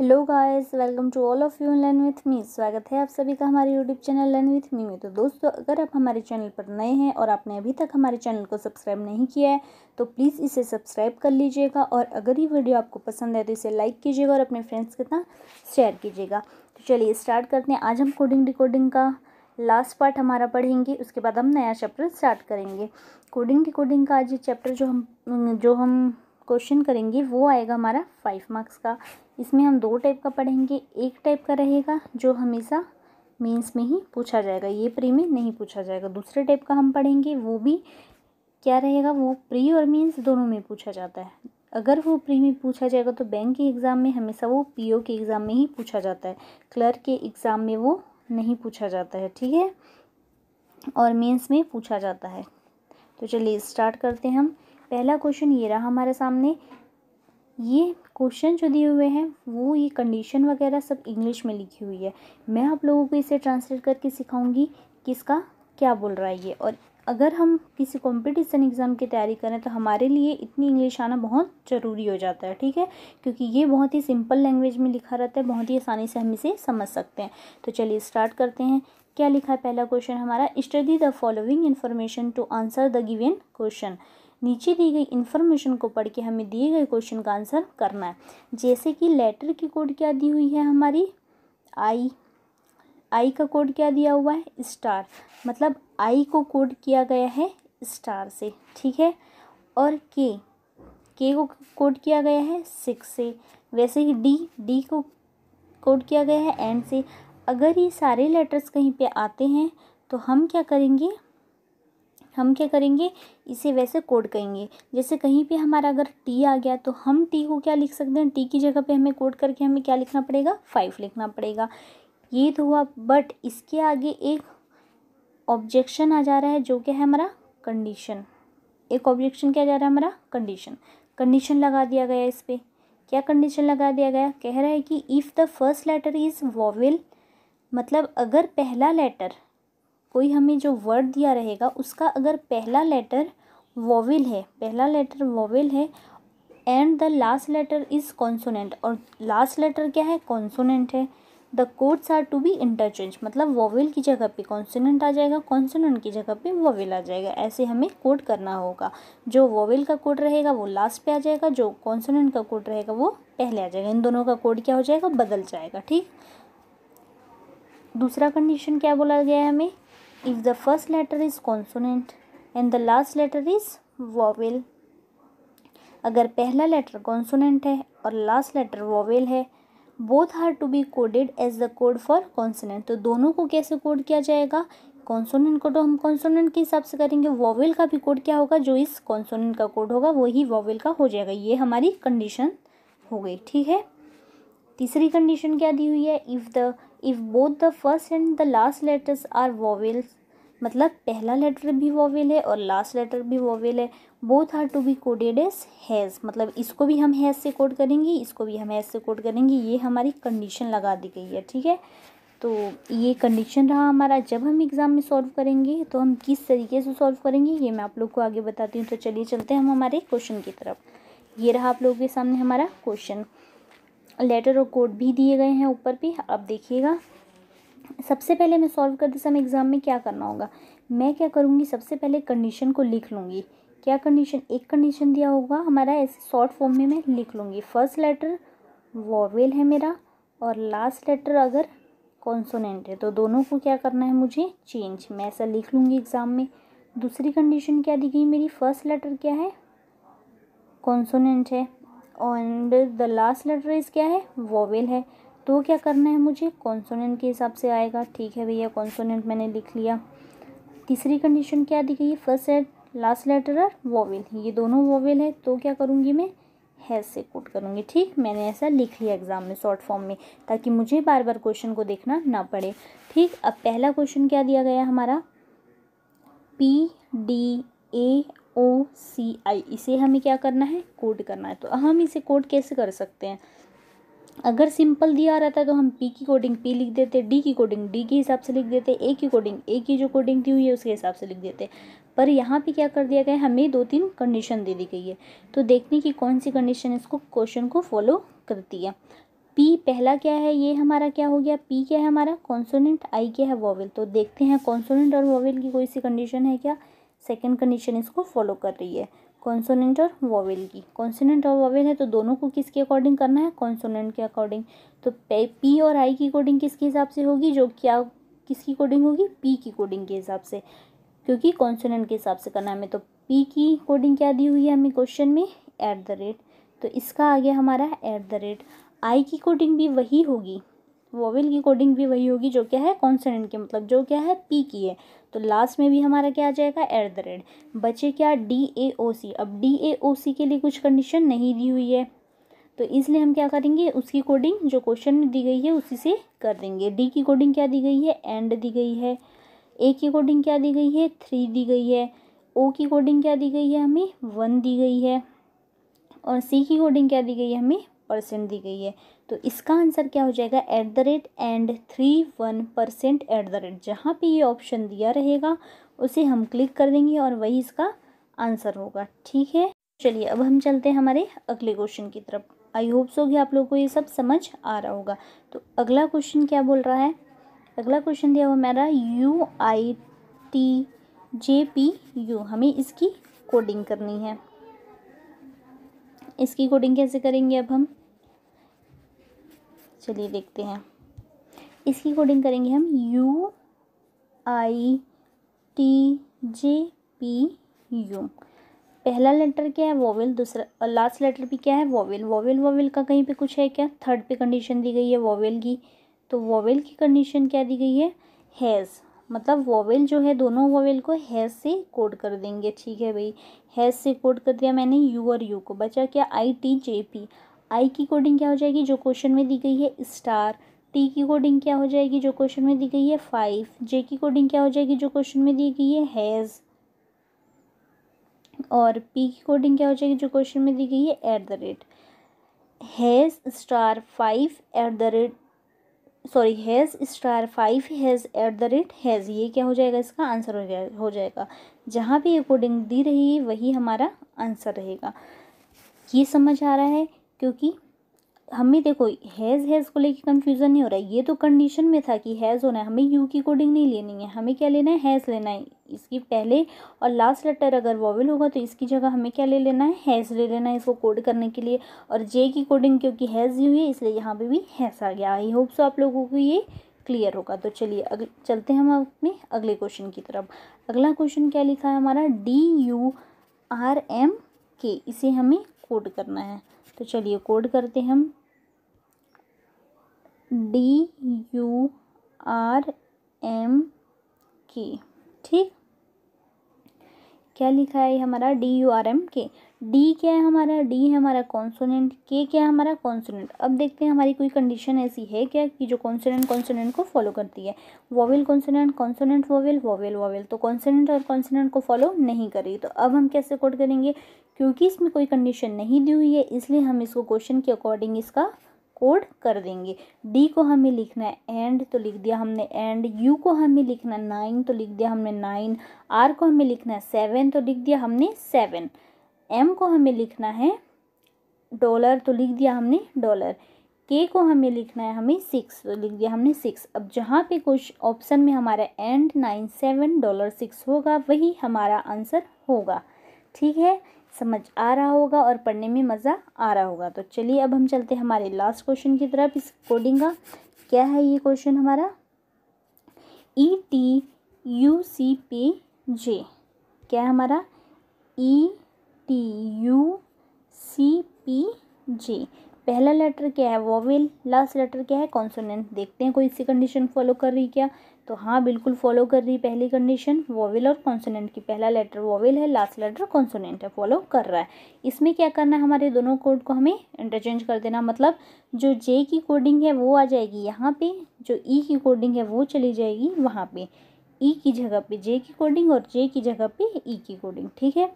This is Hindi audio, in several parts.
hello guys welcome to all of you learn with me स्वागत है आप सभी का हमारे YouTube channel learn with me में तो दोस्तों अगर आप हमारे चैनल पर नए हैं और आपने अभी तक हमारे चैनल को सब्सक्राइब नहीं किया है तो प्लीज़ इसे सब्सक्राइब कर लीजिएगा और अगर ये वीडियो आपको पसंद है तो इसे लाइक कीजिएगा और अपने फ्रेंड्स के साथ शेयर कीजिएगा तो चलिए स्टार्ट करते हैं आज हम कोडिंग डिकोडिंग का लास्ट पार्ट हमारा पढ़ेंगे उसके बाद हम नया चैप्टर स्टार्ट करेंगे कोडिंग डिकोडिंग का आज ये चैप्टर जो हम जो हम क्वेश्चन करेंगे वो आएगा हमारा फाइव मार्क्स का इसमें हम दो टाइप का पढ़ेंगे एक टाइप का रहेगा जो हमेशा मेंस में ही पूछा जाएगा ये प्री में नहीं पूछा जाएगा दूसरे टाइप का हम पढ़ेंगे वो भी क्या रहेगा वो प्री और मेंस दोनों में पूछा जाता है अगर वो प्री में पूछा जाएगा तो बैंक के एग्ज़ाम में हमेशा वो पी के एग्ज़ाम में ही पूछा जाता है क्लर्क के एग्ज़ाम में वो नहीं पूछा जाता है ठीक है और मेन्स में पूछा जाता है तो चलिए स्टार्ट करते हैं हम पहला क्वेश्चन ये रहा हमारे सामने ये क्वेश्चन जो दिए हुए हैं वो ये कंडीशन वगैरह सब इंग्लिश में लिखी हुई है मैं आप लोगों को इसे ट्रांसलेट करके सिखाऊंगी कि इसका क्या बोल रहा है ये और अगर हम किसी कॉम्पिटिशन एग्ज़ाम की तैयारी करें तो हमारे लिए इतनी इंग्लिश आना बहुत ज़रूरी हो जाता है ठीक है क्योंकि ये बहुत ही सिंपल लैंग्वेज में लिखा रहता है बहुत ही आसानी से हम इसे समझ सकते हैं तो चलिए स्टार्ट करते हैं क्या लिखा है पहला क्वेश्चन हमारा study the following information to answer the given question नीचे दी गई इन्फॉर्मेशन को पढ़ के हमें दिए गए क्वेश्चन का आंसर करना है जैसे कि लेटर की कोड क्या दी हुई है हमारी आई आई का कोड क्या दिया हुआ है स्टार मतलब आई को कोड किया गया है स्टार से ठीक है और के के को कोड किया गया है सिक्स से वैसे ही डी डी को कोड किया गया है एंड से अगर ये सारे लेटर्स कहीं पे आते हैं तो हम क्या करेंगे हम क्या करेंगे इसे वैसे कोड कहेंगे जैसे कहीं पे हमारा अगर टी आ गया तो हम टी को क्या लिख सकते हैं टी की जगह पे हमें कोड करके हमें क्या लिखना पड़ेगा फाइव लिखना पड़ेगा ये तो हुआ बट इसके आगे एक ऑब्जेक्शन आ जा रहा है जो क्या है हमारा कंडीशन एक ऑब्जेक्शन क्या जा रहा है हमारा कंडीशन कंडीशन लगा दिया गया इस पर क्या कंडीशन लगा दिया गया कह रहा है कि if the first letter is vowel मतलब अगर पहला लेटर कोई हमें जो वर्ड दिया रहेगा उसका अगर पहला लेटर वोविल है पहला लेटर वोविल है and the last letter is consonant और लास्ट लेटर क्या है कॉन्सोनेंट है the codes are to be interchange मतलब वोविल की जगह पे कॉन्सोनेंट आ जाएगा कॉन्सोनेंट की जगह पे वोविल आ जाएगा ऐसे हमें कोड करना होगा जो वोविल का कोड रहेगा वो लास्ट पे आ जाएगा जो कॉन्सोनेंट का कोड रहेगा वो पहले आ जाएगा इन दोनों का कोड क्या हो जाएगा बदल जाएगा ठीक दूसरा कंडीशन क्या बोला गया है हमें if the first letter is consonant and the last letter is vowel अगर पहला लेटर कॉन्सोनेंट है और लास्ट लेटर वॉवेल है both are to be coded as the code for consonant तो दोनों को कैसे कोड किया जाएगा कॉन्सोनेंट को तो हम कॉन्सोनेंट के हिसाब से करेंगे वॉवेल का भी कोड क्या होगा जो इस कॉन्सोनेंट का कोड होगा वही वॉवेल का हो जाएगा ये हमारी कंडीशन हो गई ठीक है तीसरी कंडीशन क्या दी हुई है if the if both the first and the last letters are vowels मतलब पहला लेटर भी वॉवेल है और लास्ट लेटर भी वॉवेल है both are to be coded as hash मतलब इसको भी हम हैज़ से कोड करेंगे इसको भी हम हैज़ से कोड करेंगे ये हमारी कंडीशन लगा दी गई है ठीक है तो ये कंडीशन रहा हमारा जब हम एग्ज़ाम में सॉल्व करेंगे तो हम किस तरीके से सॉल्व करेंगे ये मैं आप लोग को आगे बताती हूँ तो चलिए चलते हैं हम हमारे क्वेश्चन की तरफ ये रहा आप लोगों के सामने हमारा क्वेश्चन लेटर और कोड भी दिए गए हैं ऊपर भी आप देखिएगा सबसे पहले मैं सॉल्व करते समय एग्ज़ाम में क्या करना होगा मैं क्या करूँगी सबसे पहले कंडीशन को लिख लूँगी क्या कंडीशन एक कंडीशन दिया होगा हमारा ऐसे शॉर्ट फॉर्म में मैं लिख लूँगी फर्स्ट लेटर वॉवेल है मेरा और लास्ट लेटर अगर कॉन्सोनेंट है तो दोनों को क्या करना है मुझे चेंज मैं ऐसा लिख लूँगी एग्ज़ाम में दूसरी कंडीशन क्या दी गई मेरी फर्स्ट लेटर क्या है कॉन्सोनेंट है and the last letter is क्या है वोवेल है तो क्या करना है मुझे कॉन्सोनेंट के हिसाब से आएगा ठीक है भैया कॉन्सोनेंट मैंने लिख लिया तीसरी कंडीशन क्या दी गई फर्स्ट एड लास्ट लेटर और वोवेल ये दोनों वोवेल है तो क्या करूँगी मैं है से कोट करूँगी ठीक मैंने ऐसा लिख लिया एग्ज़ाम में शॉर्ट फॉर्म में ताकि मुझे बार बार क्वेश्चन को देखना ना पड़े ठीक अब पहला क्वेश्चन क्या दिया गया हमारा पी डी ए ओ सी आई इसे हमें क्या करना है कोड करना है तो हम इसे कोड कैसे कर सकते हैं अगर सिंपल दिया रहता है तो हम पी की कोडिंग पी लिख देते डी की कोडिंग डी के हिसाब से लिख देते ए की कोडिंग ए की जो कोडिंग दी हुई है उसके हिसाब से लिख देते पर यहाँ पे क्या कर दिया गया है हमें दो तीन कंडीशन दे दी गई है तो देखने की कौन सी कंडीशन इसको क्वेश्चन को फॉलो करती है पी पहला क्या है ये हमारा क्या हो गया पी क्या है हमारा कॉन्सोनेंट आई क्या है वॉवेल तो देखते हैं कॉन्सोनेंट और वॉवेल की कोई सी कंडीशन है क्या सेकेंड कंडीशन इसको फॉलो कर रही है कॉन्सोनेंट और वॉवेल की कॉन्सोनेंट और वॉवेल है तो दोनों को किसके अकॉर्डिंग करना है कॉन्सोनेंट के अकॉर्डिंग तो पी और आई की कोडिंग किसके हिसाब से होगी जो क्या किसकी कोडिंग होगी पी की कोडिंग के हिसाब से क्योंकि कॉन्सोनेंट के हिसाब से करना है हमें तो पी की कोडिंग क्या दी हुई है हमें क्वेश्चन में एट द रेट तो इसका आ गया हमारा एट द रेट आई की कोडिंग भी वही होगी वॉवेल की कोडिंग भी वही होगी जो क्या है कॉन्सोनेंट की मतलब जो क्या है पी की है तो लास्ट में भी हमारा क्या आ जाएगा एट द रेट बचे क्या डी ए ओ सी अब डी ए ओ सी के लिए कुछ कंडीशन नहीं दी हुई है तो इसलिए हम क्या करेंगे उसकी कोडिंग जो क्वेश्चन में दी गई है उसी से कर देंगे डी की कोडिंग क्या दी गई है एंड दी गई है ए की कोडिंग क्या दी गई है थ्री दी गई है ओ की कोडिंग क्या दी गई है हमें वन दी गई है और सी की कोडिंग क्या दी गई है हमें परसेंट दी गई है तो इसका आंसर क्या हो जाएगा at the rate and three one percent at the rate जहाँ पे ये ऑप्शन दिया रहेगा उसे हम क्लिक कर देंगे और वही इसका आंसर होगा ठीक है चलिए अब हम चलते हैं हमारे अगले क्वेश्चन की तरफ आई होप सो कि आप लोग को ये सब समझ आ रहा होगा तो अगला क्वेश्चन क्या बोल रहा है अगला क्वेश्चन दिया हुआ मेरा U I T J P U हमें इसकी कोडिंग करनी है इसकी कोडिंग कैसे करेंगे अब हम चलिए देखते हैं इसकी कोडिंग करेंगे हम U I T J P U पहला लेटर क्या है वोवेल दूसरा लास्ट लेटर भी क्या है वोवेल वोवेल वोवेल का कहीं पे कुछ है क्या थर्ड पे कंडीशन दी गई है वोवेल की तो वोवेल की कंडीशन क्या दी गई है हैज़ मतलब वोवेल जो है दोनों वोवेल को हैज़ से कोड कर देंगे ठीक है भाई हैज़ से कोड कर दिया मैंने यू और यू को बचा क्या आई टी जे पी आई की कोडिंग क्या हो जाएगी जो क्वेश्चन में दी गई है स्टार टी की कोडिंग क्या हो जाएगी जो क्वेश्चन में दी गई है फाइव जे की कोडिंग क्या हो जाएगी जो क्वेश्चन में दी गई है हैज़ और पी की कोडिंग क्या हो जाएगी जो क्वेश्चन में दी गई है at the rate hash star five at the rate sorry hash star five hash at the rate hash ये क्या हो जाएगा इसका आंसर हो जाएगा हो जाएगा जहाँ भी ये कोडिंग दी रही है वही हमारा आंसर रहेगा ये समझ आ रहा है क्योंकि हमें देखो हैज़ हैज़ को लेके कंफ्यूजन नहीं हो रहा है ये तो कंडीशन में था कि हैज़ होना है हमें यू की कोडिंग नहीं लेनी है हमें क्या लेना है हैज़ लेना है इसकी पहले और लास्ट लेटर अगर वॉवल होगा तो इसकी जगह हमें क्या ले लेना है हैज़ ले लेना है इसको कोड करने के लिए और जे की कोडिंग क्योंकि हैज़ यू है इसलिए यहाँ पर भी हैज़ आ गया आई होप सो आप लोगों को ये क्लियर होगा तो चलिए अगले चलते हैं हम अपने अगले क्वेश्चन की तरफ अगला क्वेश्चन क्या लिखा है हमारा डी यू आर एम के इसे हमें कोड करना है तो चलिए कोड करते हैं हम डी यू आर एम के ठीक क्या लिखा है हमारा D U R M K D क्या है हमारा डी है हमारा कॉन्सोनेंट के क्या है हमारा कॉन्सोनेंट अब देखते हैं हमारी कोई कंडीशन ऐसी है क्या कि जो कॉन्सोनेंट कॉन्सोनेंट को फॉलो करती है vowel consonant consonant vowel vowel vowel तो कॉन्सोनेंट और कॉन्सोनेंट को फॉलो नहीं कर रही तो अब हम कैसे कोड करेंगे क्योंकि इसमें कोई कंडीशन नहीं दी हुई है इसलिए हम इसको क्वेश्चन के अकॉर्डिंग इसका कोड कर देंगे डी को हमें लिखना है एंड तो लिख दिया हमने एंड यू को हमें लिखना नाइन तो लिख दिया हमने नाइन आर को हमें लिखना है सेवन तो लिख दिया हमने सेवन एम को हमें लिखना है डॉलर तो लिख दिया हमने डॉलर के को हमें लिखना है हमें सिक्स तो लिख दिया हमने सिक्स अब जहाँ पे कुछ ऑप्शन में हमारा and nine seven dollar six होगा वही हमारा आंसर होगा ठीक है समझ आ रहा होगा और पढ़ने में मज़ा आ रहा होगा तो चलिए अब हम चलते हैं हमारे लास्ट क्वेश्चन की तरफ इस कोडिंग का क्या है ये क्वेश्चन हमारा E T U C P J क्या है हमारा E e, T U C P J पहला लेटर क्या है वोवेल लास्ट लेटर क्या है कॉन्सोनेंट देखते हैं कोई इसी कंडीशन फॉलो कर रही क्या तो हाँ बिल्कुल फॉलो कर रही पहली कंडीशन वोवेल और कॉन्सोनेंट की पहला लेटर वोवेल है लास्ट लेटर कॉन्सोनेंट है फॉलो कर रहा है इसमें क्या करना है हमारे दोनों कोड को हमें इंटरचेंज कर देना मतलब जो जे की कोडिंग है वो आ जाएगी यहाँ पर जो ई e की कोडिंग है वो चली जाएगी वहाँ पर ई e की जगह पर जे की कोडिंग और जे की जगह पर ई e की कोडिंग ठीक है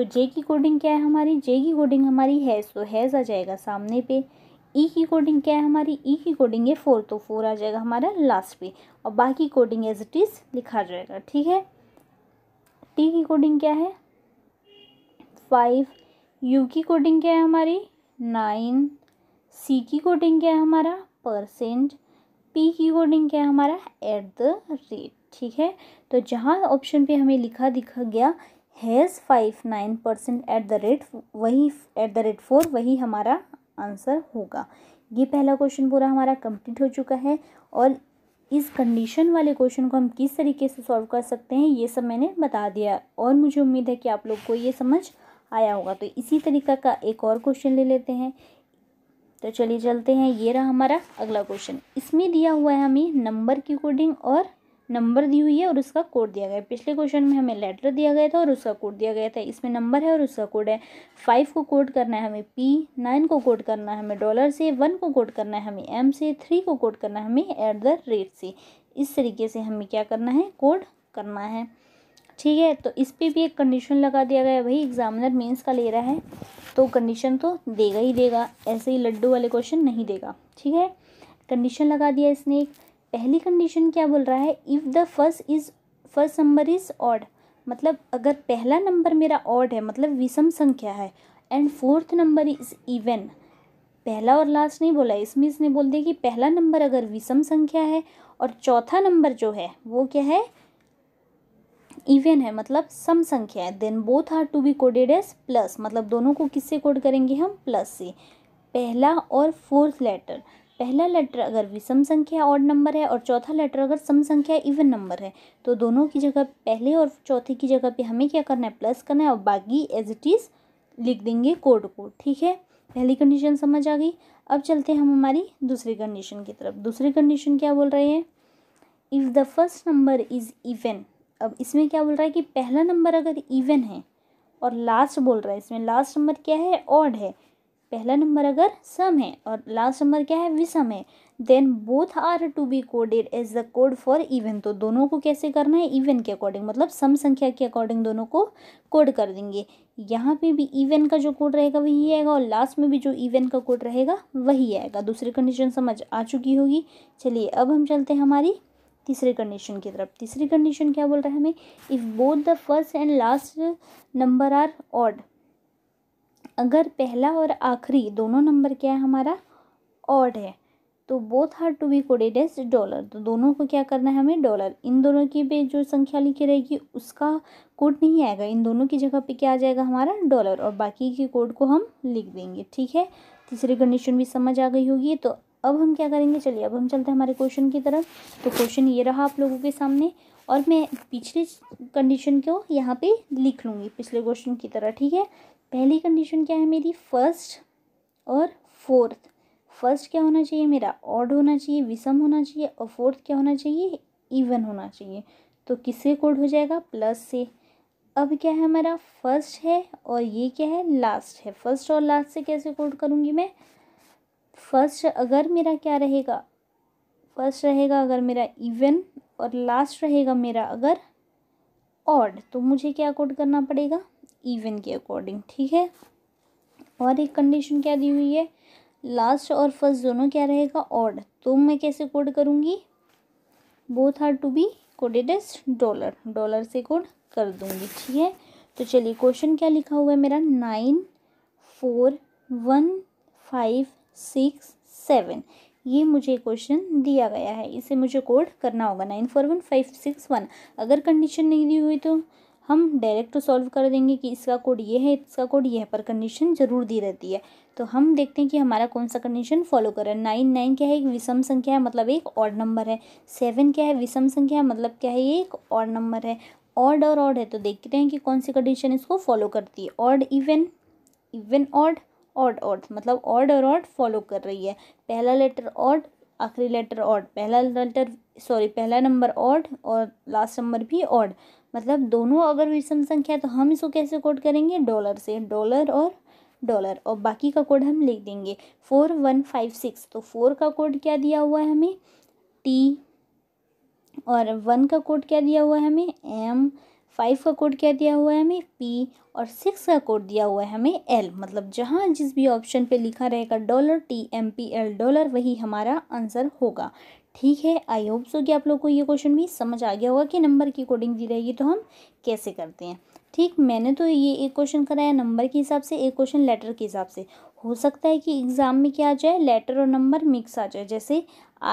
तो जे की कोडिंग क्या है हमारी जे की कोडिंग हमारी हैज़ तो हैज़ आ जाएगा सामने पे ई e की कोडिंग क्या है हमारी ई e की कोडिंग है फोर तो फोर आ जाएगा हमारा लास्ट पे और बाकी कोडिंग एज इट इज़ लिखा जाएगा ठीक है टी की कोडिंग क्या है फाइव यू की कोडिंग क्या है हमारी नाइन सी की कोडिंग क्या है हमारा परसेंट पी की कोडिंग क्या है हमारा एट द रेट ठीक है तो जहाँ ऑप्शन पे हमें लिखा दिखा गया hash five nine percent at the rate वही एट द रेट फोर वही हमारा आंसर होगा ये पहला क्वेश्चन पूरा हमारा कंप्लीट हो चुका है और इस कंडीशन वाले क्वेश्चन को हम किस तरीके से सॉल्व कर सकते हैं ये सब मैंने बता दिया और मुझे उम्मीद है कि आप लोग को ये समझ आया होगा तो इसी तरीका का एक और क्वेश्चन ले लेते हैं तो चलिए चलते हैं ये रहा हमारा अगला क्वेश्चन इसमें दिया हुआ है हमें नंबर की कोडिंग और नंबर दी हुई है और उसका कोड दिया गया है पिछले क्वेश्चन में हमें लेटर दिया गया था और उसका कोड दिया गया था इसमें नंबर है और उसका कोड है फाइव को कोड करना है हमें पी नाइन को कोड करना है हमें डॉलर से वन को कोड करना है हमें एम से थ्री को कोड करना है हमें एट द रेट से इस तरीके से हमें क्या करना है कोड करना है ठीक है तो इस पर भी एक कंडीशन लगा दिया गया है भाई एग्जामिनर मेन्स का ले रहा है तो कंडीशन तो देगा ही देगा ऐसे ही लड्डू वाले क्वेश्चन नहीं देगा ठीक है कंडीशन लगा दिया इसने एक पहली कंडीशन क्या बोल रहा है if the first is first number is odd मतलब अगर पहला नंबर मेरा ऑड है मतलब विषम संख्या है and fourth number is even पहला और लास्ट नहीं बोला इसमें इसने बोल दिया कि पहला नंबर अगर विषम संख्या है और चौथा नंबर जो है वो क्या है इवन है मतलब सम संख्या है then both are to be coded as plus मतलब दोनों को किससे कोड करेंगे हम प्लस से पहला और फोर्थ लेटर पहला लेटर अगर विषम संख्या ऑड नंबर है और चौथा लेटर अगर सम संख्या इवन नंबर है तो दोनों की जगह पहले और चौथे की जगह पे हमें क्या करना है प्लस करना है और बाकी एज इट इज़ लिख देंगे कोड को ठीक है पहली कंडीशन समझ आ गई अब चलते हैं हम हमारी दूसरी कंडीशन की तरफ दूसरी कंडीशन क्या बोल रहे हैं if the first number is even अब इसमें क्या बोल रहा है कि पहला नंबर अगर इवन है और लास्ट बोल रहा है इसमें लास्ट नंबर क्या है ऑड है पहला नंबर अगर सम है और लास्ट नंबर क्या है विषम है then both are to be coded as the code for even तो दोनों को कैसे करना है इवन के अकॉर्डिंग मतलब सम संख्या के अकॉर्डिंग दोनों को कोड कर देंगे यहाँ पे भी इवन का जो कोड रहेगा वही आएगा और लास्ट में भी जो इवन का कोड रहेगा वही आएगा दूसरी कंडीशन समझ आ चुकी होगी चलिए अब हम चलते हैं हमारी तीसरी कंडीशन की तरफ तीसरी कंडीशन क्या बोल रहा है हमें if both the first and last number are odd अगर पहला और आखिरी दोनों नंबर क्या है हमारा ऑड है तो both are to be coded as dollar तो दोनों को क्या करना है हमें डॉलर इन दोनों की पे जो संख्या लिखी रहेगी उसका कोड नहीं आएगा इन दोनों की जगह पे क्या आ जाएगा हमारा डॉलर और बाकी के कोड को हम लिख देंगे ठीक है तीसरी कंडीशन भी समझ आ गई होगी तो अब हम क्या करेंगे चलिए अब हम चलते हैं हमारे क्वेश्चन की तरफ तो क्वेश्चन ये रहा आप लोगों के सामने और मैं पिछले कंडीशन को यहाँ पे लिख लूँगी पिछले क्वेश्चन की तरह ठीक है पहली कंडीशन क्या है मेरी फर्स्ट और फोर्थ फर्स्ट क्या होना चाहिए मेरा ऑड होना चाहिए विषम होना चाहिए और फोर्थ क्या होना चाहिए इवन होना चाहिए तो किससे कोड हो जाएगा प्लस से अब क्या है हमारा फर्स्ट है और ये क्या है लास्ट है फर्स्ट और लास्ट से कैसे कोड करूँगी मैं फर्स्ट अगर मेरा क्या रहेगा फर्स्ट रहेगा अगर मेरा इवन और लास्ट रहेगा मेरा अगर ऑड तो मुझे क्या कोड करना पड़ेगा इवन के अकॉर्डिंग ठीक है और एक कंडीशन क्या दी हुई है लास्ट और फर्स्ट दोनों क्या रहेगा ऑड तो मैं कैसे कोड करूँगी both are to be coded as dollar dollar से कोड कर दूँगी ठीक है तो चलिए क्वेश्चन क्या लिखा हुआ है मेरा nine four one five six seven ये मुझे क्वेश्चन दिया गया है इसे मुझे कोड करना होगा nine four one five six one अगर कंडीशन नहीं दी हुई तो हम डायरेक्ट सॉल्व तो कर देंगे कि इसका कोड ये है इसका कोड यह पर कंडीशन जरूर दी रहती है तो हम देखते हैं कि हमारा कौन सा कंडीशन फॉलो कर रहा है नाइन नाइन क्या है एक विषम संख्या है मतलब एक ऑड नंबर है सेवन क्या है विषम संख्या है मतलब क्या है ये एक ऑड नंबर है ऑड और ऑड है तो देखते हैं कि कौन सी कंडीशन इसको फॉलो करती है odd even even odd odd odd मतलब ऑड और ऑड फॉलो कर रही है पहला लेटर ऑड आखिरी लेटर ऑड पहला लेटर सॉरी पहला नंबर ऑड और लास्ट नंबर भी ऑड मतलब दोनों अगर विषम संख्या है तो हम इसको कैसे कोड करेंगे डॉलर से डॉलर और डॉलर और बाकी का कोड हम लिख देंगे फोर वन फाइव सिक्स तो फोर का कोड क्या दिया हुआ है हमें टी और वन का कोड क्या दिया हुआ है हमें एम फाइव का कोड क्या दिया हुआ है हमें पी और सिक्स का कोड दिया हुआ है हमें एल मतलब जहाँ जिस भी ऑप्शन पे लिखा रहेगा dollar T M P L dollar वही हमारा आंसर होगा ठीक है आई होप सो कि आप लोग को ये क्वेश्चन भी समझ आ गया होगा कि नंबर की कोडिंग दी रहेगी तो हम कैसे करते हैं ठीक मैंने तो ये एक क्वेश्चन कराया नंबर के हिसाब से एक क्वेश्चन लेटर के हिसाब से हो सकता है कि एग्ज़ाम में क्या आ जाए लेटर और नंबर मिक्स आ जाए जैसे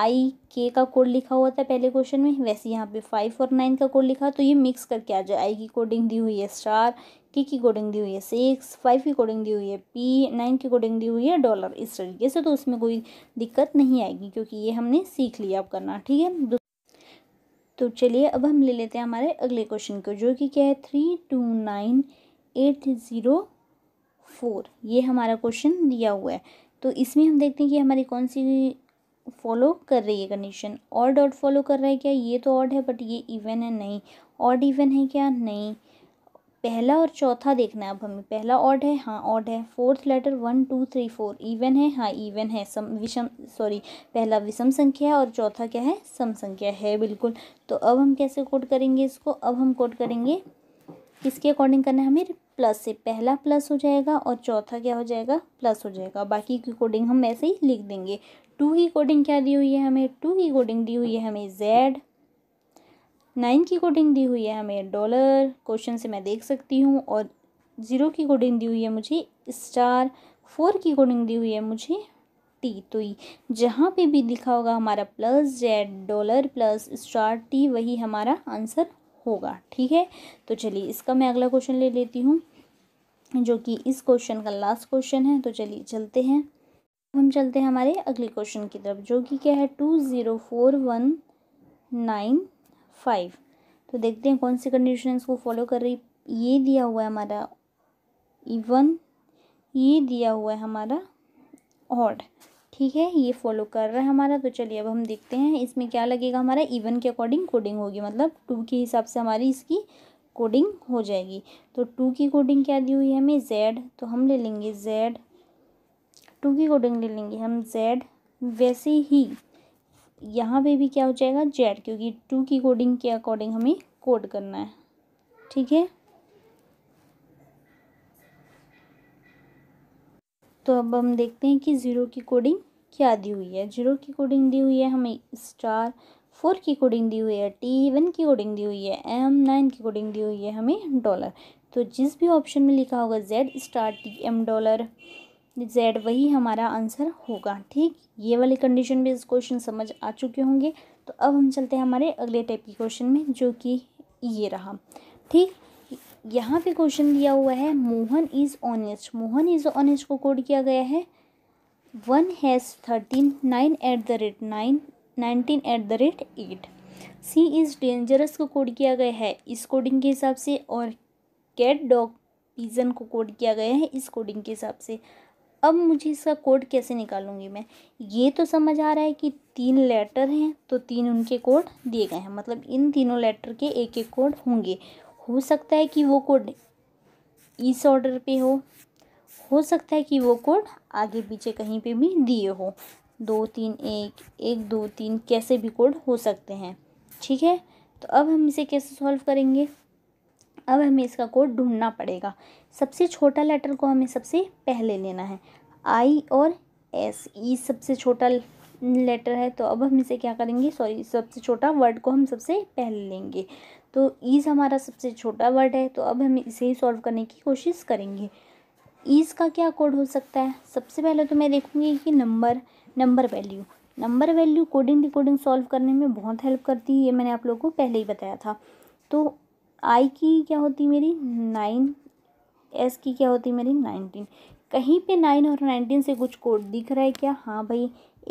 आई के का कोड लिखा हुआ था पहले क्वेश्चन में वैसे यहाँ पे फाइव और नाइन का कोड लिखा तो ये मिक्स करके आ जाए आई की कोडिंग दी हुई है स्टार के की कोडिंग दी हुई है सिक्स फाइव की कोडिंग दी हुई है पी नाइन की कोडिंग दी हुई है डॉलर इस तरीके से तो उसमें कोई दिक्कत नहीं आएगी क्योंकि ये हमने सीख लिया अब करना ठीक है तो चलिए अब हम ले लेते हैं हमारे अगले क्वेश्चन को जो कि क्या है three two nine eight zero four ये हमारा क्वेश्चन दिया हुआ है तो इसमें हम देखते हैं कि हमारी कौन सी फॉलो कर रही है कंडीशन ऑड ऑड फॉलो कर रहा है क्या ये तो ऑड है बट ये इवन है नहीं ऑड इवन है क्या नहीं पहला और चौथा देखना है अब हमें पहला ऑड है हाँ ऑड है fourth letter one two three four even है हाँ इवन है सम विषम सॉरी पहला विषम संख्या है और चौथा क्या है सम संख्या है बिल्कुल तो अब हम कैसे कोड करेंगे इसको अब हम कोड करेंगे किसके अकॉर्डिंग करना है हमें प्लस से पहला प्लस हो जाएगा और चौथा क्या हो जाएगा प्लस हो जाएगा बाकी की कोडिंग हम ऐसे ही लिख देंगे टू की कोडिंग क्या दी हुई है हमें टू की कोडिंग दी हुई है हमें जेड नाइन की कोडिंग दी हुई है हमें डॉलर क्वेश्चन से मैं देख सकती हूँ और ज़ीरो की कोडिंग दी हुई है मुझे स्टार फोर की कोडिंग दी हुई है मुझे टी तो जहाँ पे भी दिखा होगा हमारा plus Z dollar plus star T वही हमारा आंसर होगा ठीक है तो चलिए इसका मैं अगला क्वेश्चन ले लेती हूँ जो कि इस क्वेश्चन का लास्ट क्वेश्चन है तो चलिए चलते हैं हम चलते हैं हमारे अगले क्वेश्चन की तरफ जो कि क्या है two zero four one nine five तो देखते हैं कौन सी कंडीशन इसको फॉलो कर रही ये दिया हुआ है हमारा इवन ये दिया हुआ है हमारा ऑड ठीक है ये फॉलो कर रहा है हमारा तो चलिए अब हम देखते हैं इसमें क्या लगेगा हमारा इवन के अकॉर्डिंग कोडिंग होगी मतलब टू के हिसाब से हमारी इसकी कोडिंग हो जाएगी तो टू की कोडिंग क्या दी हुई है हमें जेड तो हम ले लेंगे जेड टू की कोडिंग ले लेंगे हम जेड वैसे ही यहाँ पे भी क्या हो जाएगा जेड क्योंकि टू की कोडिंग के अकॉर्डिंग हमें कोड करना है ठीक है तो अब हम देखते हैं कि ज़ीरो की कोडिंग क्या दी हुई है जीरो की कोडिंग दी हुई है हमें स्टार फोर की कोडिंग दी हुई है टी वन की कोडिंग दी हुई है एम नाइन की कोडिंग दी हुई है हमें डॉलर तो जिस भी ऑप्शन में लिखा होगा Z star T M dollar Z वही हमारा आंसर होगा ठीक ये वाली कंडीशन में इस क्वेश्चन समझ आ चुके होंगे तो अब हम चलते हैं हमारे अगले टाइप के क्वेश्चन में जो कि ये रहा ठीक यहाँ पे क्वेश्चन दिया हुआ है Mohan is honest Mohan is honest को कोड किया गया है one hash thirteen nine at the rate nine nineteen at the rate eight C is dangerous को कोड किया गया है इस कोडिंग के हिसाब से और कैट डॉग पीजन को कोड किया गया है इस कोडिंग के हिसाब से अब मुझे इसका कोड कैसे निकालूंगी मैं ये तो समझ आ रहा है कि तीन लेटर हैं तो तीन उनके कोड दिए गए हैं मतलब इन तीनों लेटर के एक एक कोड होंगे हो सकता है कि वो कोड इस ऑर्डर पे हो हो सकता है कि वो कोड आगे पीछे कहीं पे भी दिए हो दो तीन एक एक दो तीन कैसे भी कोड हो सकते हैं ठीक है तो अब हम इसे कैसे सॉल्व करेंगे अब हमें इसका कोड ढूंढना पड़ेगा सबसे छोटा लेटर को हमें सबसे पहले लेना है आई और एस ई e सबसे छोटा लेटर है तो अब हम इसे क्या करेंगे सॉरी सबसे छोटा वर्ड को हम सबसे पहले लेंगे तो ईज़ e हमारा सबसे छोटा वर्ड है तो अब हम इसे ही सॉल्व करने की कोशिश करेंगे ईज़ e का क्या कोड हो सकता है सबसे पहले तो मैं देखूँगी कि number number value number value coding decoding solve करने में बहुत हेल्प करती है ये मैंने आप लोगों को पहले ही बताया था तो आई की क्या होती मेरी नाइन एस की क्या होती मेरी नाइनटीन कहीं पे नाइन और नाइनटीन से कुछ कोड दिख रहा है क्या हाँ भाई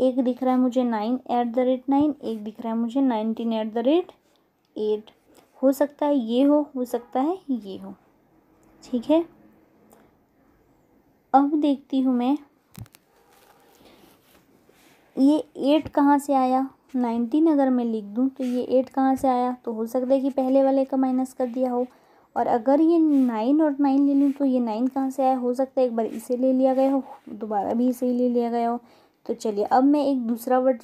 एक दिख रहा है मुझे nine at the rate nine एक दिख रहा है मुझे nineteen at the rate eight हो सकता है ये हो हो सकता है ये हो ठीक है अब देखती हूँ मैं ये एट कहाँ से आया नाइनटीन अगर मैं लिख दूँ तो ये एट कहाँ से आया तो हो सकता है कि पहले वाले का माइनस कर दिया हो और अगर ये नाइन और नाइन ले लूँ तो ये नाइन कहाँ से आया हो सकता है एक बार इसे ले लिया गया हो दोबारा भी इसे ही ले लिया गया हो तो चलिए अब मैं एक दूसरा वर्ड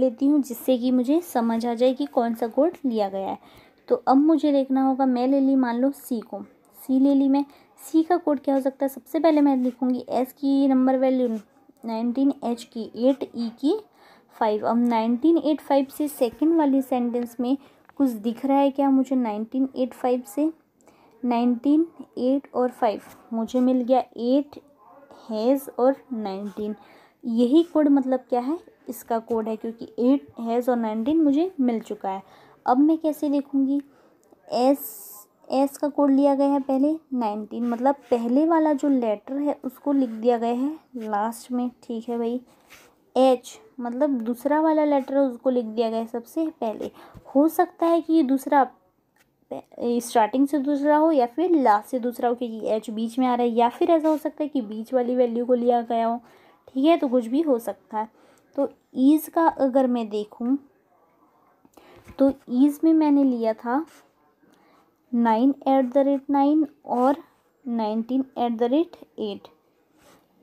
लेती हूँ जिससे कि मुझे समझ आ जाए कि कौन सा कोड लिया गया है तो अब मुझे देखना होगा मैं ले ली मान लो सी को सी ले ली मैं सी का कोड क्या हो सकता है सबसे पहले मैं लिखूँगी एस की नंबर वैल्यू नाइनटीन एच की एट ई की फाइव अब नाइनटीन एट फाइव से सेकेंड वाली सेंटेंस में कुछ दिख रहा है क्या मुझे नाइनटीन एट फाइव से नाइनटीन एट और फाइव मुझे मिल गया एट हैज़ और नाइनटीन यही कोड मतलब क्या है इसका कोड है क्योंकि एट हैज़ और नाइनटीन मुझे मिल चुका है अब मैं कैसे देखूँगी एस एस का कोड लिया गया है पहले नाइनटीन मतलब पहले वाला जो लेटर है उसको लिख दिया गया है लास्ट में ठीक है भाई एच मतलब दूसरा वाला लेटर उसको लिख दिया गया है सबसे पहले हो सकता है कि ये दूसरा स्टार्टिंग से दूसरा हो या फिर लास्ट से दूसरा हो क्योंकि एच बीच में आ रहा है या फिर ऐसा हो सकता है कि बीच वाली वैल्यू को लिया गया हो ठीक है तो कुछ भी हो सकता है तो ईज़ का अगर मैं देखूँ तो ईज़ में मैंने लिया था nine at the rate nine और nineteen at the rate eight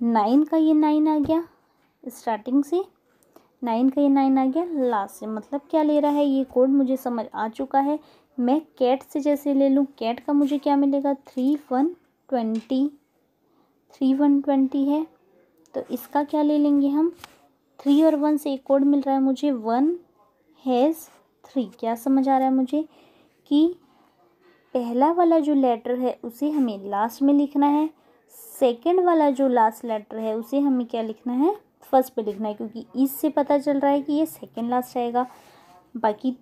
nine का ये नाइन आ गया स्टार्टिंग से नाइन का ये नाइन आ गया लास्ट मतलब क्या ले रहा है ये कोड मुझे समझ आ चुका है मैं कैट से जैसे ले लूँ कैट का मुझे क्या मिलेगा three one twenty three one twenty है तो इसका क्या ले लेंगे हम थ्री और वन से एक कोड मिल रहा है मुझे वन हैज़ थ्री क्या समझ आ रहा है मुझे कि पहला वाला जो लेटर है उसे हमें लास्ट में लिखना है सेकेंड वाला जो लास्ट लेटर है उसे हमें क्या लिखना है फर्स्ट पे लिखना है क्योंकि इससे पता चल रहा है कि ये सेकेंड लास्ट रहेगा बाकी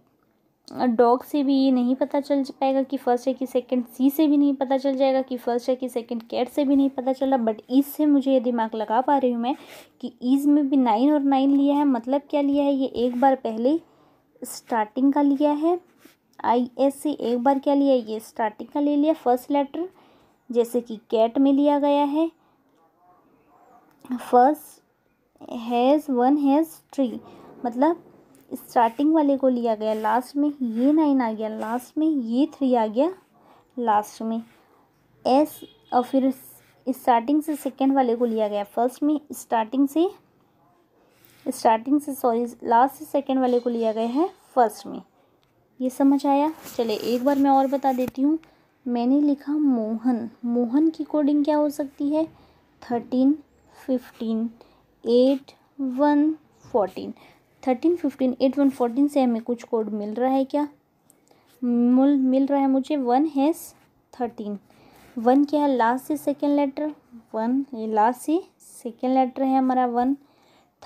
डॉग से भी ये नहीं पता चल पाएगा कि फर्स्ट है कि सेकंड सी से भी नहीं पता चल जाएगा कि फर्स्ट है कि सेकंड कैट से भी नहीं पता चल रहा बट इससे मुझे ये दिमाग लगा पा रही हूँ मैं कि ईज में भी नाइन और नाइन लिया है मतलब क्या लिया है ये एक बार पहले स्टार्टिंग का लिया है आई एस से एक बार क्या लिया है ये स्टार्टिंग का ले लिया फर्स्ट लेटर जैसे कि कैट में लिया गया है first hash one hash three मतलब स्टार्टिंग वाले को लिया गया लास्ट में ये नाइन आ गया लास्ट में ये थ्री आ गया लास्ट में एस और फिर स्टार्टिंग से सेकेंड वाले को लिया गया फर्स्ट में स्टार्टिंग से स्टार्टिंग से सॉरी लास्ट से सेकेंड वाले को लिया गया है फर्स्ट में ये समझ आया चले एक बार मैं और बता देती हूँ मैंने लिखा मोहन मोहन की कोडिंग क्या हो सकती है thirteen fifteen eight one fourteen thirteen fifteen eight one fourteen से हमें कुछ कोड मिल रहा है क्या मुल मिल रहा है मुझे वन हैज़ थर्टीन वन क्या है लास्ट से सेकेंड लेटर वन ये लास्ट से सेकेंड लेटर है हमारा वन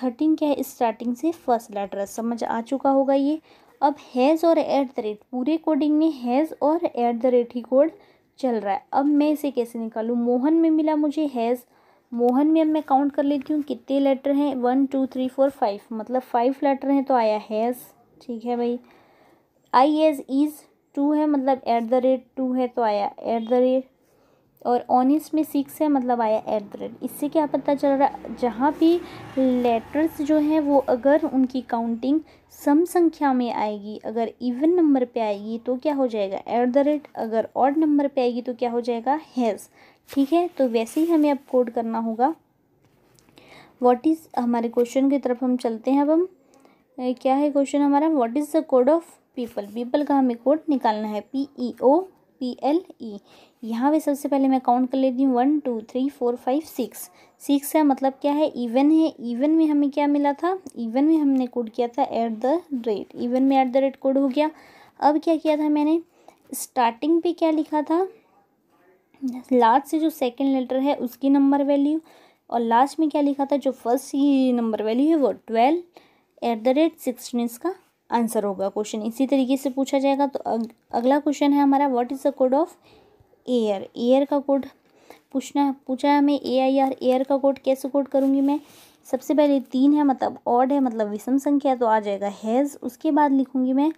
थर्टीन क्या है स्टार्टिंग से फर्स्ट लेटर समझ आ चुका होगा ये अब हैज़ और एट द रेट पूरे कोडिंग में हैज़ और एट द रेट ही कोड चल रहा है अब मैं इसे कैसे निकालूँ मोहन में मिला मुझे हैज़ मोहन में अब मैं काउंट कर लेती हूँ कितने लेटर हैं one two three four five मतलब फाइव लेटर हैं तो आया हैज़ ठीक है भाई आई एज इज़ टू है मतलब एट द रेट टू है तो आया एट द रेट और ऑनिस्ट में सिक्स है मतलब आया एट द रेट इससे क्या पता चल रहा जहाँ भी लेटर्स जो हैं वो अगर उनकी काउंटिंग सम संख्या में आएगी अगर इवन नंबर पे आएगी तो क्या हो जाएगा एट द रेट अगर ऑड नंबर पे आएगी तो क्या हो जाएगा हैज़ ठीक है तो वैसे ही हमें अब कोड करना होगा व्हाट इज़ हमारे क्वेश्चन की तरफ हम चलते हैं अब हम ए, क्या है क्वेश्चन हमारा what is the code of people people का हमें कोड निकालना है P E O P L E यहाँ पे सबसे पहले मैं काउंट कर लेती हूँ one two three four five six six का मतलब क्या है इवन है इवन में हमें क्या मिला था इवन में हमने कोड किया था एट द रेट इवन में एट द रेट कोड हो गया अब क्या किया था मैंने स्टार्टिंग पे क्या लिखा था लास्ट से जो सेकंड लेटर है उसकी नंबर वैल्यू और लास्ट में क्या लिखा था जो फर्स्ट की नंबर वैल्यू है वो twelve at the rate sixteen इसका आंसर होगा क्वेश्चन इसी तरीके से पूछा जाएगा तो अग, अगला क्वेश्चन है हमारा what is the code of air air का कोड पूछना है पूछा है हमें ए आई आर एयर का कोड कैसे कोड करूँगी मैं सबसे पहले तीन है मतलब ऑड है मतलब विषम संख्या तो आ जाएगा हैज़ उसके बाद लिखूँगी मैं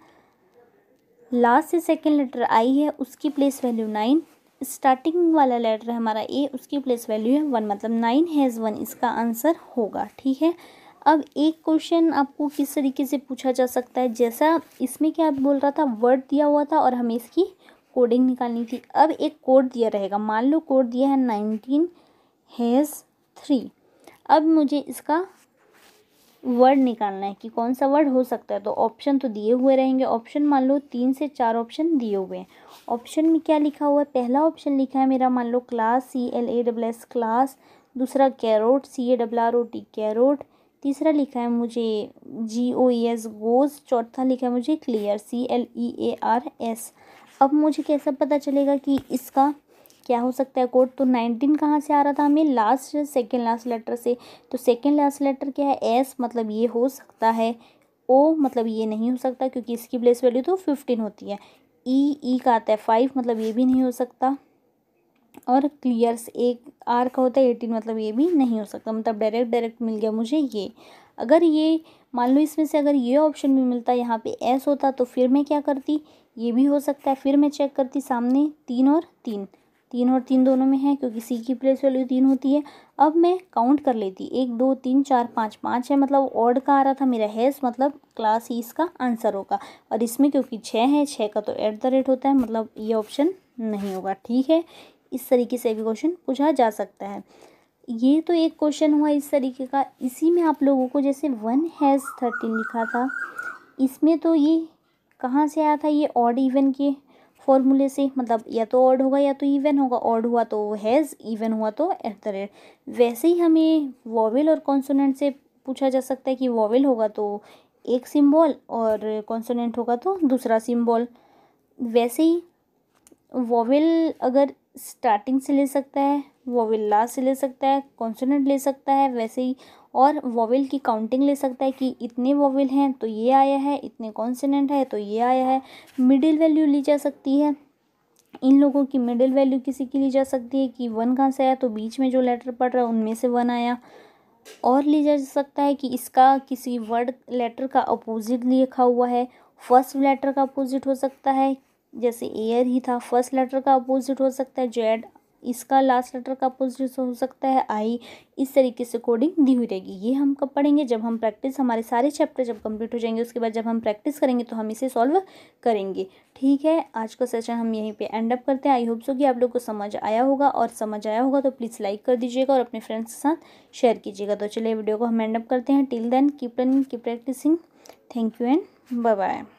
लास्ट से सेकेंड लेटर आई है उसकी प्लेस वैल्यू नाइन स्टार्टिंग वाला लेटर है हमारा ए उसकी प्लेस वैल्यू है वन मतलब नाइन हैज़ वन इसका आंसर होगा ठीक है अब एक क्वेश्चन आपको किस तरीके से पूछा जा सकता है जैसा इसमें क्या बोल रहा था वर्ड दिया हुआ था और हमें इसकी कोडिंग निकालनी थी अब एक कोड दिया रहेगा मान लो कोड दिया है नाइनटीन हैज़ थ्री अब मुझे इसका वर्ड निकालना है कि कौन सा वर्ड हो सकता है तो ऑप्शन तो दिए हुए रहेंगे ऑप्शन मान लो तीन से चार ऑप्शन दिए हुए हैं ऑप्शन में क्या लिखा हुआ है पहला ऑप्शन लिखा है मेरा मान लो class C L A double S class दूसरा carrot C A double R O T carrot तीसरा लिखा है मुझे जी ओ ई एस गोज चौथा लिखा है मुझे clear C L E A R S अब मुझे कैसा पता चलेगा कि इसका क्या हो सकता है कोड तो नाइनटीन कहाँ से आ रहा था हमें लास्ट सेकेंड लास्ट लेटर से तो सेकेंड लास्ट लेटर क्या है एस मतलब ये हो सकता है ओ मतलब ये नहीं हो सकता क्योंकि इसकी प्लेस वैल्यू तो फिफ्टीन होती है ई e, ई e का आता है फाइव मतलब ये भी नहीं हो सकता और क्लियर्स एक आर का होता है एटीन मतलब ये भी नहीं हो सकता मतलब डायरेक्ट डायरेक्ट मिल गया मुझे ये अगर ये मान लो इसमें से अगर ये ऑप्शन भी मिलता यहाँ पे एस होता तो फिर मैं क्या करती ये भी हो सकता है फिर मैं चेक करती सामने तीन और तीन तीन और तीन दोनों में है क्योंकि सी की प्लेस वैल्यू तीन होती है अब मैं काउंट कर लेती एक दो तीन चार पाँच पाँच है मतलब ऑर्ड का आ रहा था मेरा हैज़ मतलब क्लास ई e इसका आंसर होगा और इसमें क्योंकि छः है छः का तो एट द रेट होता है मतलब ये ऑप्शन नहीं होगा ठीक है इस तरीके से भी क्वेश्चन पूछा जा सकता है ये तो एक क्वेश्चन हुआ इस तरीके का इसी में आप लोगों को जैसे वन हैज़ थर्टीन लिखा था इसमें तो ये कहाँ से आया था ये ऑड इवन के फॉर्मूले से मतलब या तो ऑड होगा या तो इवन होगा ऑड हुआ तो हैज़ इवन हुआ तो एट द रेट वैसे ही हमें वॉवेल और कॉन्सोनेंट से पूछा जा सकता है कि वॉवेल होगा तो एक सिंबल और कॉन्सोनेंट होगा तो दूसरा सिंबल वैसे ही वॉवेल अगर स्टार्टिंग से ले सकता है वॉवेल लास्ट से ले सकता है कॉन्सोनेंट ले सकता है वैसे ही और वोवेल की काउंटिंग ले सकता है कि इतने वोवेल हैं तो ये आया है इतने कॉन्सनेंट है तो ये आया है मिडिल वैल्यू ली जा सकती है इन लोगों की मिडिल वैल्यू किसी की ली जा सकती है कि वन कहाँ से आया तो बीच में जो लेटर पड़ रहा है उनमें से वन आया और ली जा सकता है कि इसका किसी वर्ड लेटर का अपोजिट लिखा हुआ है फर्स्ट लेटर का अपोजिट हो सकता है जैसे एयर ही था फर्स्ट लेटर का अपोजिट हो सकता है जेड इसका लास्ट लेटर का अपोजिट हो सकता है आई इस तरीके से कोडिंग दी हुई रहेगी ये हम कब पढ़ेंगे जब हम प्रैक्टिस हमारे सारे चैप्टर जब कंप्लीट हो जाएंगे उसके बाद जब हम प्रैक्टिस करेंगे तो हम इसे सॉल्व करेंगे ठीक है आज का सेशन हम यहीं पे एंड अप करते हैं आई होप सो कि आप लोग को समझ आया होगा और समझ आया होगा तो प्लीज़ लाइक कर दीजिएगा और अपने फ्रेंड्स के साथ शेयर कीजिएगा तो चलिए वीडियो को हम एंड अप करते हैं till then keep running keep practising thank you and bye bye